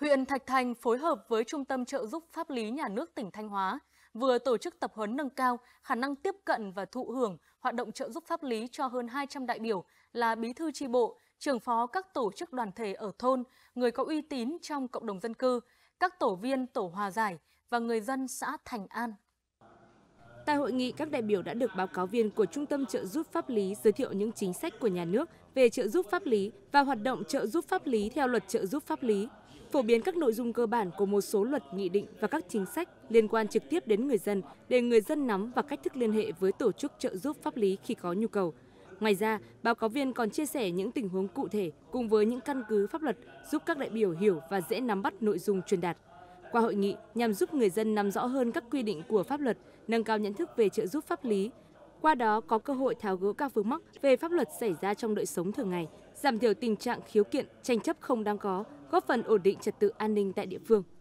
Huyện Thạch Thành phối hợp với Trung tâm trợ giúp pháp lý nhà nước tỉnh Thanh Hóa vừa tổ chức tập huấn nâng cao khả năng tiếp cận và thụ hưởng hoạt động trợ giúp pháp lý cho hơn 200 đại biểu là bí thư tri bộ, trưởng phó các tổ chức đoàn thể ở thôn, người có uy tín trong cộng đồng dân cư, các tổ viên tổ hòa giải và người dân xã Thành An Tại hội nghị, các đại biểu đã được báo cáo viên của Trung tâm trợ giúp pháp lý giới thiệu những chính sách của nhà nước về trợ giúp pháp lý và hoạt động trợ giúp pháp lý theo luật trợ giúp pháp lý, phổ biến các nội dung cơ bản của một số luật nghị định và các chính sách liên quan trực tiếp đến người dân để người dân nắm và cách thức liên hệ với tổ chức trợ giúp pháp lý khi có nhu cầu. Ngoài ra, báo cáo viên còn chia sẻ những tình huống cụ thể cùng với những căn cứ pháp luật giúp các đại biểu hiểu và dễ nắm bắt nội dung truyền đạt. Qua hội nghị nhằm giúp người dân nắm rõ hơn các quy định của pháp luật, nâng cao nhận thức về trợ giúp pháp lý, qua đó có cơ hội tháo gỡ các vướng mắc về pháp luật xảy ra trong đời sống thường ngày, giảm thiểu tình trạng khiếu kiện, tranh chấp không đáng có, góp phần ổn định trật tự an ninh tại địa phương.